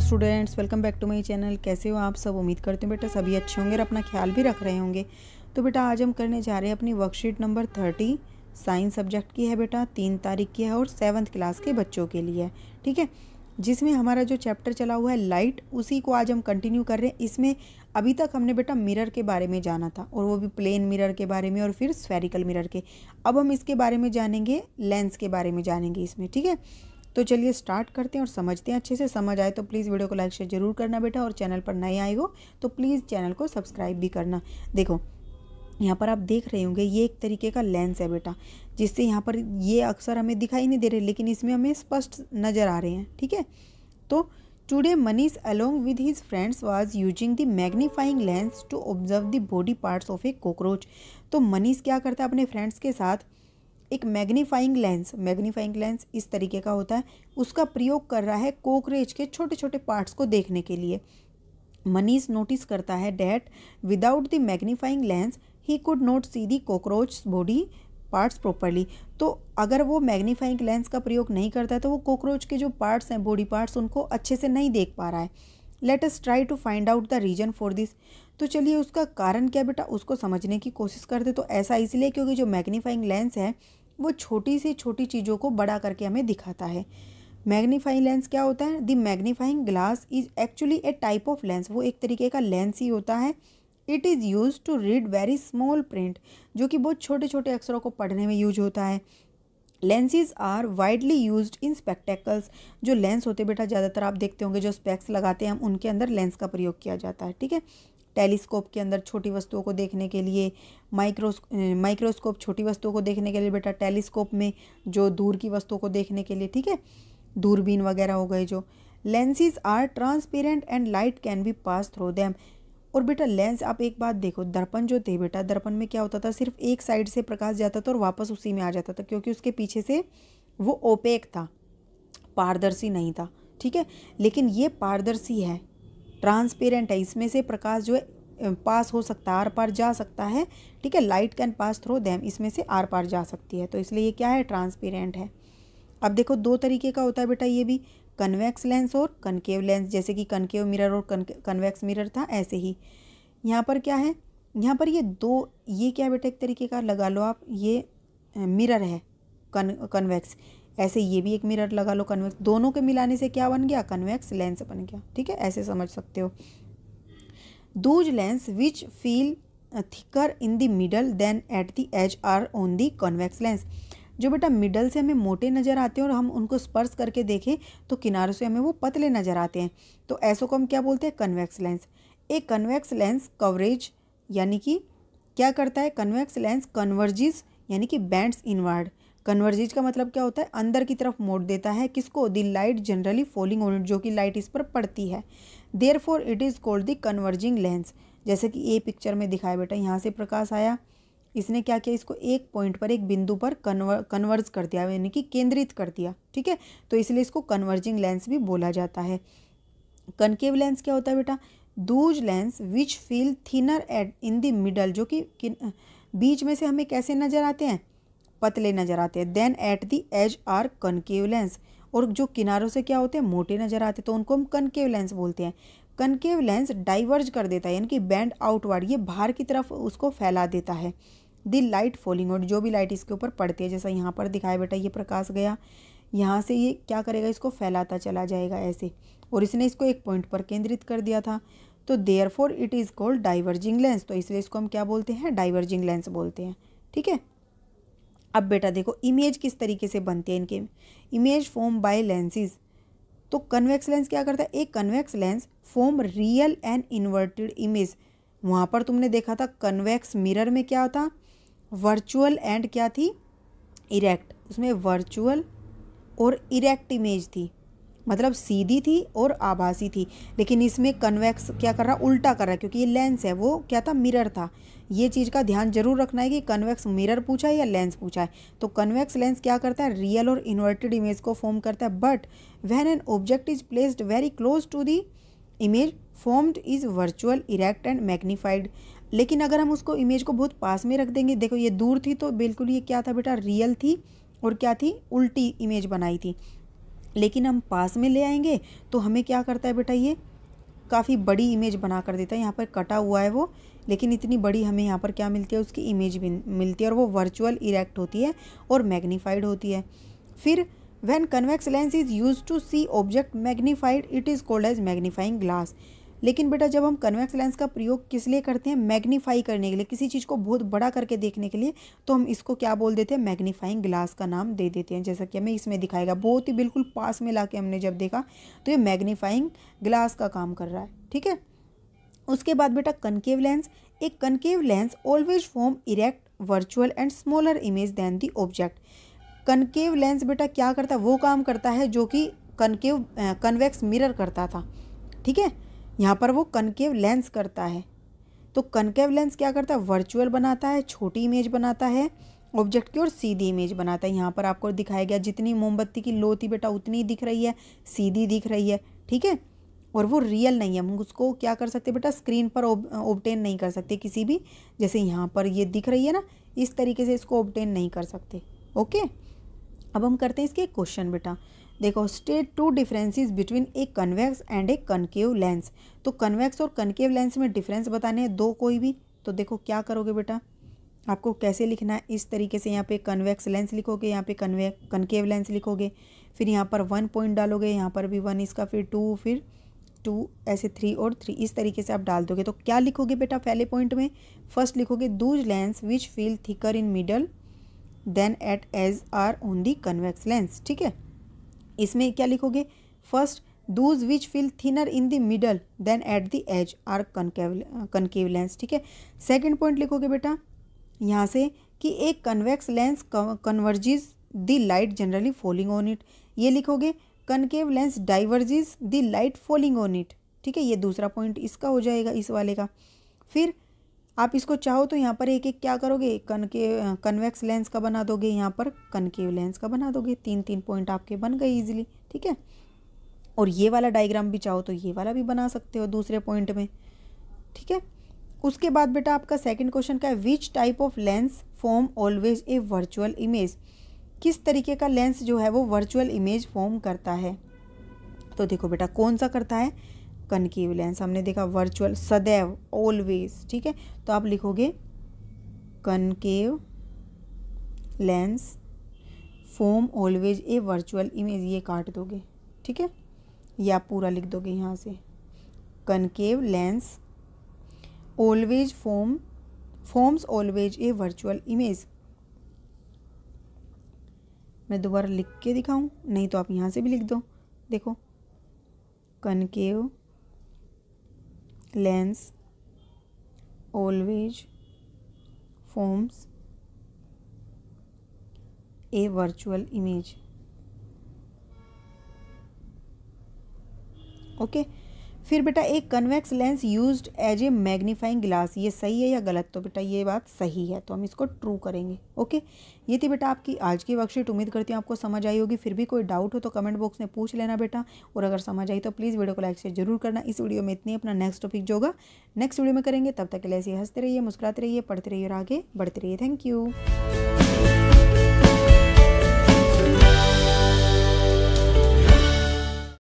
students welcome back to my channel कैसे हो आप सब उम्मीद करते हो बेटा सभी अच्छे होंगे और अपना ख्याल भी रख रहे होंगे तो बेटा आज हम करने जा रहे हैं अपनी worksheet number thirty science subject की है बेटा तीन तारीख की है और सेवन्थ क्लास के बच्चों के लिए है ठीक है जिसमें हमारा जो चैप्टर चला हुआ है लाइट उसी को आज हम कंटिन्यू कर रहे हैं इसमें अभी तक हमने बेटा मिरर के बारे में जाना था और वो भी प्लेन मिरर के बारे में और फिर स्फेरिकल मिरर के अब हम इसके बारे में जानेंगे लेंस के बारे में जानेंगे इसमें ठीक है तो चलिए स्टार्ट करते हैं और समझते हैं अच्छे से समझ आए तो प्लीज़ वीडियो को लाइक शेयर जरूर करना बेटा और चैनल पर नए आए हो तो प्लीज़ चैनल को सब्सक्राइब भी करना देखो यहाँ पर आप देख रहे होंगे ये एक तरीके का लेंस है बेटा जिससे यहाँ पर ये अक्सर हमें दिखाई नहीं दे रहे लेकिन इसमें हमें स्पष्ट नज़र आ रहे हैं ठीक है तो today Manish along with his friends was using the magnifying lens to observe the body parts of a cockroach तो मनीष क्या करता है अपने फ्रेंड्स के साथ एक मैग्नीफाइंग लेंस मैग्नीफाइंग लेंस इस तरीके का होता है उसका प्रयोग कर रहा है कोकरेज के छोटे छोटे पार्ट्स को देखने के लिए मनीष नोटिस करता है that without the magnifying lens he could not see the cockroach body parts properly तो अगर वो मैग्नीफाइंग लेंस का प्रयोग नहीं करता है तो वो कॉकरोच के जो पार्ट्स हैं बॉडी पार्ट्स उनको अच्छे से नहीं देख पा रहा है let us try to find out the reason for this तो चलिए उसका कारण क्या बेटा उसको समझने की कोशिश करते तो ऐसा इसलिए क्योंकि जो मैग्नीफाइंग लेंस है वो छोटी सी छोटी चीज़ों को बड़ा करके हमें दिखाता है मैग्नीफाइंग लेंस क्या होता है the magnifying glass is actually a type of lens वो एक तरीके का लेंस ही होता है it is use to read very small print जो कि बहुत छोटे छोटे अक्षरों को पढ़ने में यूज होता है lenses are widely use in spectacles जो लेंस होते बेटा ज़्यादातर आप देखते होंगे जो स्पेक्स लगाते हैं हम उनके अंदर लेंस का प्रयोग किया जाता है ठीक है टेलीस्कोप के अंदर छोटी वस्तुओं को देखने के लिए माइक्रोस माइक्रोस्कोप छोटी वस्तुओं को देखने के लिए बेटा टेलीस्कोप में जो दूर की वस्तुओं को देखने के लिए ठीक है दूरबीन वगैरह हो गए जो lenses are transparent and light can be pass through them और बेटा लेंस आप एक बात देखो दर्पण जो थे बेटा दर्पण में क्या होता था सिर्फ एक साइड से प्रकाश जाता था और वापस उसी में आ जाता था क्योंकि उसके पीछे से वो ओपेक था पारदर्शी नहीं था ठीक है लेकिन ये पारदर्शी है ट्रांसपेरेंट है इसमें से प्रकाश जो है पास हो सकता है आर पार जा सकता है ठीक है light can pass through them इसमें से आर पार जा सकती है तो इसलिए ये क्या है ट्रांसपेरेंट है अब देखो दो तरीके का होता है बेटा ये भी कन्वेक्स लेंस और कनकेव लेंस जैसे कि कनकेव मिरर और कन्वेक्स मिरर था ऐसे ही यहाँ पर क्या है यहाँ पर ये दो ये क्या बेटा एक तरीके का लगा लो आप ये मिरर है कन कन्वेक्स ऐसे ये भी एक मिरर लगा लो कन्वेक्स दोनों के मिलाने से क्या बन गया कन्वेक्स लेंस बन गया ठीक है ऐसे समझ सकते हो those lens which feel thicker in the middle than at the edge are on the convex lens जो बेटा मिडल से हमें मोटे नज़र आते हैं और हम उनको स्पर्श करके देखें तो किनारों से हमें वो पतले नज़र आते हैं तो ऐसों को हम क्या बोलते हैं कन्वेक्स लेंस एक कन्वेक्स लेंस कवरेज यानी कि क्या करता है कन्वेक्स लेंस कन्वर्जिस यानी कि बैंड्स इनवर्ड कन्वर्जिज का मतलब क्या होता है अंदर की तरफ मोड़ देता है किसको the light generally falling on it जो कि लाइट इस पर पड़ती है therefore it is called the converging lens जैसे कि ए पिक्चर में दिखाया बेटा यहाँ से प्रकाश आया इसने क्या किया इसको एक पॉइंट पर एक बिंदु पर कन्वर कन्वर्ज कर दिया यानी कि केंद्रित कर दिया ठीक है तो इसलिए इसको कन्वर्जिंग लेंस भी बोला जाता है कनकेव लेंस क्या होता है बेटा those lens which feel thinner at in the middle जो कि बीच में से हमें कैसे नज़र आते हैं पतले नजर आते हैं than at the edge are concave lens और जो किनारों से क्या होते हैं मोटे नजर आते तो उनको हम कनकेव लेंस बोलते हैं कनकेव लेंस डाइवर्ज कर देता है यानी कि बैंड आउटवर्ड ये बाहर की तरफ उसको फैला देता है दी लाइट फॉलिंग आउट जो भी लाइट इसके ऊपर पड़ती है जैसा यहाँ पर दिखाया बेटा ये प्रकाश गया यहाँ से ये क्या करेगा इसको फैलाता चला जाएगा ऐसे और इसने इसको एक पॉइंट पर केंद्रित कर दिया था तो therefore it is called diverging lens तो इसलिए इसको हम क्या बोलते हैं डाइवर्जिंग लेंस बोलते हैं ठीक है अब बेटा देखो इमेज किस तरीके से बनते हैं इनके इमेज फॉर्म बाय लेंसेज तो कन्वेक्स लेंस क्या करता है एक convex lens form real and inverted image वहाँ पर तुमने देखा था कन्वेक्स मिरर में क्या था वर्चुअल एंड क्या थी इरेक्ट उसमें वर्चुअल और इरेक्ट इमेज थी मतलब सीधी थी और आभासी थी लेकिन इसमें कन्वेक्स क्या कर रहा उल्टा कर रहा है क्योंकि ये लेंस है वो क्या था मिरर था ये चीज़ का ध्यान जरूर रखना है कि कन्वेक्स मिरर पूछा है या लेंस पूछा है तो कन्वेक्स लेंस क्या करता है रियल और इन्वर्टेड इमेज को फॉर्म करता है but when an object is placed very close to the image formed is virtual erect and magnified लेकिन अगर हम उसको इमेज को बहुत पास में रख देंगे देखो ये दूर थी तो बिल्कुल ये क्या था बेटा रियल थी और क्या थी उल्टी इमेज बनाई थी लेकिन हम पास में ले आएंगे तो हमें क्या करता है बेटा ये काफ़ी बड़ी इमेज बना कर देता है यहाँ पर कटा हुआ है वो लेकिन इतनी बड़ी हमें यहाँ पर क्या मिलती है उसकी इमेज भी मिलती है और वो वर्चुअल इरेक्ट होती है और मैग्नीफाइड होती है फिर when convex lens is use to see object magnified it is called as magnifying glass लेकिन बेटा जब हम कन्वेक्स लेंस का प्रयोग किस लिए करते हैं मैग्नीफाई करने के लिए किसी चीज़ को बहुत बड़ा करके देखने के लिए तो हम इसको क्या बोल देते हैं मैग्नीफाइंग ग्लास का नाम दे देते हैं जैसा कि हमें इसमें दिखाएगा बहुत ही बिल्कुल पास में ला हमने जब देखा तो ये मैग्नीफाइंग ग्लास का काम कर रहा है ठीक है उसके बाद बेटा कनकेव लेंस एक concave lens always form erect virtual and smaller image than the object concave lens बेटा क्या करता है वो काम करता है जो कि कनकेव कन्वेक्स मिरर करता था ठीक है यहाँ पर वो कनकेव लेंस करता है तो कनकेव लेंस क्या करता है वर्चुअल बनाता है छोटी इमेज बनाता है ऑब्जेक्ट की और सीधी इमेज बनाता है यहाँ पर आपको दिखाया गया जितनी मोमबत्ती की लो थी बेटा उतनी दिख रही है सीधी दिख रही है ठीक है और वो रियल नहीं है हम उसको क्या कर सकते बेटा स्क्रीन पर ऑबटेन नहीं कर सकते किसी भी जैसे यहाँ पर ये दिख रही है ना इस तरीके से इसको ऑबटेन नहीं कर सकते ओके अब हम करते हैं इसके क्वेश्चन बेटा देखो state two differences between a convex and a concave lens तो कन्वेक्स और कनकेव लेंस में डिफरेंस बताने हैं दो कोई भी तो देखो क्या करोगे बेटा आपको कैसे लिखना है इस तरीके से यहाँ पे कन्वेक्स लेंस लिखोगे यहाँ पे कन्वे कनकेव लेंस लिखोगे फिर यहाँ पर वन पॉइंट डालोगे यहाँ पर भी वन इसका फिर टू फिर टू ऐसे थ्री और थ्री इस तरीके से आप डाल दोगे तो क्या लिखोगे बेटा पहले पॉइंट में फर्स्ट लिखोगे those lens which feel thicker in middle than at edge are on the convex lens ठीक है इसमें क्या लिखोगे first those which feel thinner in the middle than at the edge are concave lens ठीक है second point लिखोगे बेटा यहाँ से कि एक convex lens converges the light generally falling on it ये लिखोगे concave lens diverges the light falling on it ठीक है ये दूसरा पॉइंट इसका हो जाएगा इस वाले का फिर आप इसको चाहो तो यहाँ पर एक एक क्या करोगे कनके कन्वेक्स लेंस का बना दोगे यहाँ पर कनकेव लेंस का बना दोगे तीन तीन पॉइंट आपके बन गए इजीली ठीक है और ये वाला डायग्राम भी चाहो तो ये वाला भी बना सकते हो दूसरे पॉइंट में ठीक है उसके बाद बेटा आपका सेकंड क्वेश्चन का है which type of lens form always a virtual image किस तरीके का लेंस जो है वो वर्चुअल इमेज फॉर्म करता है तो देखो बेटा कौन सा करता है कनकेव लेंस हमने देखा वर्चुअल सदैव ऑलवेज ठीक है तो आप लिखोगे concave lens form always a virtual image ये काट दोगे ठीक है या पूरा लिख दोगे यहाँ से concave lens always form forms always a virtual image मैं दोबारा लिख के दिखाऊं नहीं तो आप यहाँ से भी लिख दो देखो concave lens always forms a virtual image okay फिर बेटा एक convex lens use as a magnifying glass ये सही है या गलत तो बेटा ये बात सही है तो हम इसको ट्रू करेंगे ओके ये थी बेटा आपकी आज की वर्कशीट उम्मीद करती हूँ आपको समझ आई होगी फिर भी कोई डाउट हो तो कमेंट बॉक्स में पूछ लेना बेटा और अगर समझ आई तो प्लीज़ वीडियो को लाइक शेयर जरूर करना इस वीडियो में इतनी अपना नेक्स्ट टॉपिक जो होगा नेक्स्ट वीडियो में करेंगे तब तक के लिए ऐसे हंसते रहिए मुस्कुराते रहिए पढ़ते रहिए और आगे बढ़ते रहिए थैंक यू